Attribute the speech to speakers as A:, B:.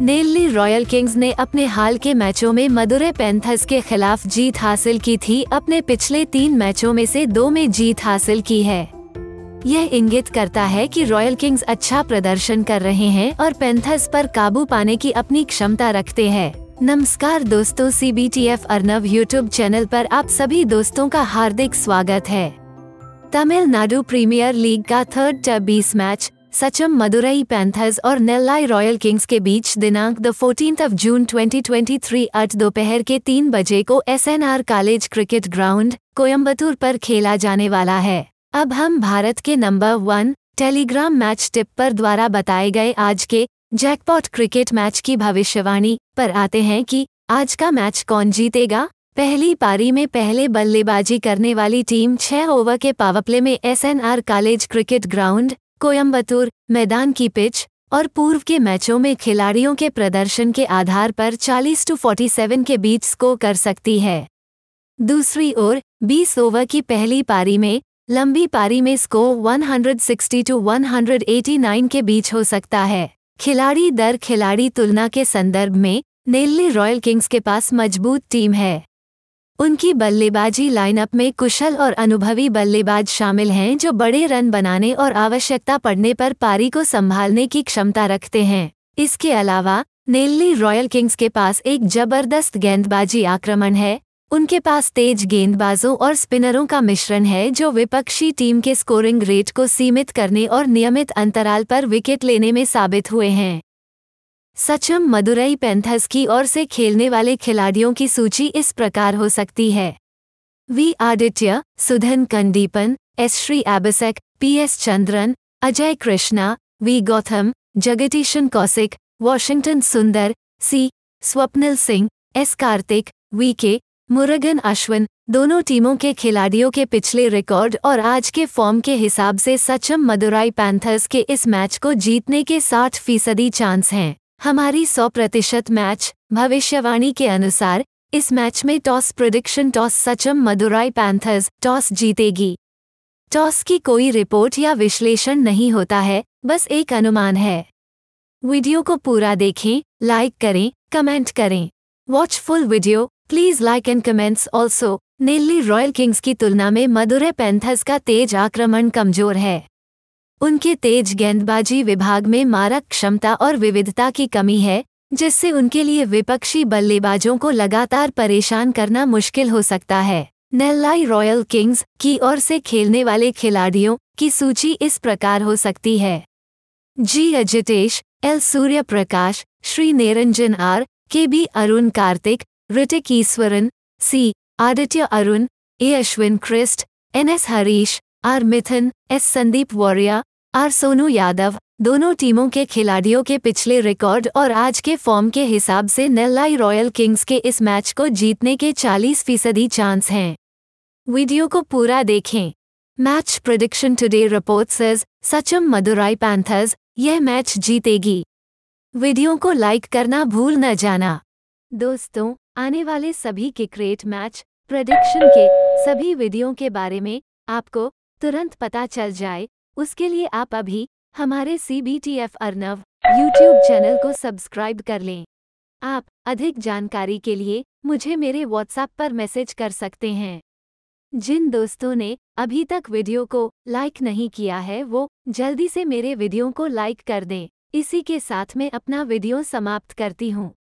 A: नेल्ली Royal Kings ने अपने हाल के मैचों में मदुरे पैंथर्स के खिलाफ जीत हासिल की थी अपने पिछले तीन मैचों में से दो में जीत हासिल की है यह इंगित करता है कि रॉयल किंग्स अच्छा प्रदर्शन कर रहे हैं और पैंथर्स पर काबू पाने की अपनी क्षमता रखते हैं नमस्कार दोस्तों C B T F Arnav YouTube channel पर आप सभी दोस्तों का हार्दिक स्वागत है तमिलनाडु प्रीमियर लीग का थर्ड बीस मैच सचम मदुरई पैंथर्स और नेल्लाई रॉयल किंग्स के बीच दिनांक the fourteen of June 2023 at दोपहर के तीन बजे को SNR college cricket ground Coimbatore पर खेला जाने वाला है अब हम भारत के number one Telegram match tip पर द्वारा बताए गए आज के जैकपॉट क्रिकेट मैच की भविष्यवाणी पर आते हैं कि आज का मैच कौन जीतेगा पहली पारी में पहले बल्लेबाजी करने वाली टीम छह ओवर के पावरप्ले में SNR college cricket ground Coimbatore मैदान की पिच और पूर्व के मैचों में खिलाड़ियों के प्रदर्शन के आधार पर 40 टू 47 के बीच स्कोर कर सकती है दूसरी ओर 20 ओवर की पहली पारी में लंबी पारी में स्कोर 160 टू 189 के बीच हो सकता है खिलाड़ी दर खिलाड़ी तुलना के संदर्भ में नेल्ली रॉयल किंग्स के पास मजबूत टीम है उनकी बल्लेबाजी लाइनअप में कुशल और अनुभवी बल्लेबाज शामिल हैं जो बड़े रन बनाने और आवश्यकता पड़ने पर पारी को संभालने की क्षमता रखते हैं इसके अलावा नेल्ली रॉयल किंग्स के पास एक जबरदस्त गेंदबाजी आक्रमण है उनके पास तेज गेंदबाजों और स्पिनरों का मिश्रण है जो विपक्षी टीम के स्कोरिंग रेट को सीमित करने और नियमित अंतराल पर विकेट लेने में साबित हुए हैं सचम मदुरई पैंथर्स की ओर से खेलने वाले खिलाड़ियों की सूची इस प्रकार हो सकती है V Aditya Sudhan Kandeepan S Shri Abhishek P S Chandran Ajay Krishna V Gautham Jagadeesan Kaushik Washington Sundar C Swapnil Singh S Karthik V K Murugan Ashwin दोनों टीमों के खिलाड़ियों के पिछले रिकॉर्ड और आज के फॉर्म के हिसाब से सचम मदुराई पैंथर्स के इस मैच को जीतने के साठ फीसदी चांस हैं हमारी 100 प्रतिशत मैच भविष्यवाणी के अनुसार इस मैच में toss prediction toss Siechem Madurai Panthers toss जीतेगी टॉस की कोई रिपोर्ट या विश्लेषण नहीं होता है बस एक अनुमान है वीडियो को पूरा देखें लाइक करें कमेंट करें watch full video please like and comments also Nellai Royal Kings की तुलना में मदुरे पैंथर्स का तेज आक्रमण कमजोर है उनके तेज गेंदबाजी विभाग में मारक क्षमता और विविधता की कमी है जिससे उनके लिए विपक्षी बल्लेबाजों को लगातार परेशान करना मुश्किल हो सकता है नेल्लाई रॉयल किंग्स की ओर से खेलने वाले खिलाड़ियों की सूची इस प्रकार हो सकती है G Ajitesh L Surya Prakash Shri Niranjan R K B Arun Karthik Hrithik Eswaran C Aditya Arun A Ashwin Crist N S Harish R Mithun S Sandeep Warrier R Sonu Yadav दोनों टीमों के खिलाड़ियों के पिछले रिकॉर्ड और आज के फॉर्म के हिसाब से नेल्लाई रॉयल किंग्स के इस मैच को जीतने के 40 फीसदी चांस हैं वीडियो को पूरा देखें match prediction today report is Siechem Madurai Panthers यह मैच जीतेगी वीडियो को लाइक करना भूल न जाना दोस्तों आने वाले सभी क्रिकेट मैच प्रोडिक्शन के सभी वीडियो के बारे में आपको तुरंत पता चल जाए उसके लिए आप अभी हमारे C B T F Arnav YouTube channel को सब्सक्राइब कर लें आप अधिक जानकारी के लिए मुझे मेरे व्हाट्सएप पर मैसेज कर सकते हैं जिन दोस्तों ने अभी तक वीडियो को लाइक नहीं किया है वो जल्दी से मेरे वीडियो को लाइक कर दें इसी के साथ मैं अपना वीडियो समाप्त करती हूँ